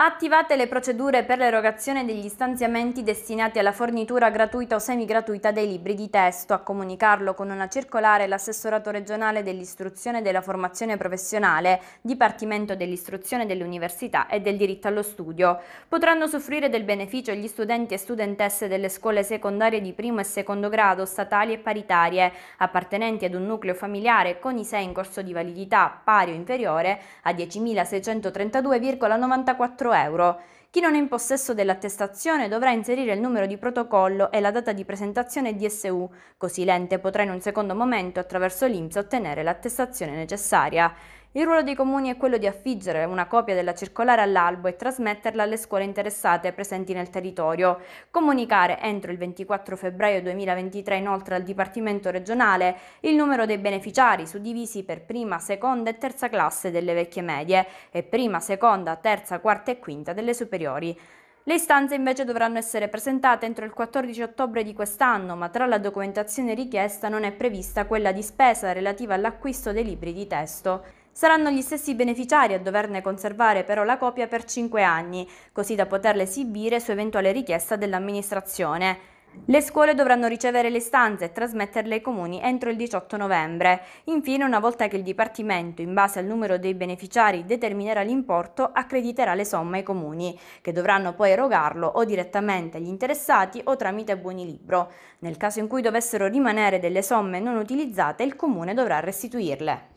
Attivate le procedure per l'erogazione degli stanziamenti destinati alla fornitura gratuita o semigratuita dei libri di testo. A comunicarlo con una circolare l'assessorato regionale dell'istruzione e della formazione professionale, Dipartimento dell'istruzione dell'università e del diritto allo studio. Potranno soffrire del beneficio gli studenti e studentesse delle scuole secondarie di primo e secondo grado, statali e paritarie, appartenenti ad un nucleo familiare con i ISEE in corso di validità pari o inferiore a 10.632,94 4 euro. Chi non è in possesso dell'attestazione dovrà inserire il numero di protocollo e la data di presentazione DSU, così l'ente potrà in un secondo momento attraverso l'INPS ottenere l'attestazione necessaria. Il ruolo dei comuni è quello di affiggere una copia della circolare all'albo e trasmetterla alle scuole interessate presenti nel territorio, comunicare entro il 24 febbraio 2023 inoltre al Dipartimento regionale il numero dei beneficiari suddivisi per prima, seconda e terza classe delle vecchie medie e prima, seconda, terza, quarta e quinta delle superiori. Le istanze invece dovranno essere presentate entro il 14 ottobre di quest'anno, ma tra la documentazione richiesta non è prevista quella di spesa relativa all'acquisto dei libri di testo. Saranno gli stessi beneficiari a doverne conservare però la copia per 5 anni, così da poterla esibire su eventuale richiesta dell'amministrazione. Le scuole dovranno ricevere le stanze e trasmetterle ai comuni entro il 18 novembre. Infine, una volta che il Dipartimento, in base al numero dei beneficiari, determinerà l'importo, accrediterà le somme ai comuni, che dovranno poi erogarlo o direttamente agli interessati o tramite buoni libro. Nel caso in cui dovessero rimanere delle somme non utilizzate, il comune dovrà restituirle.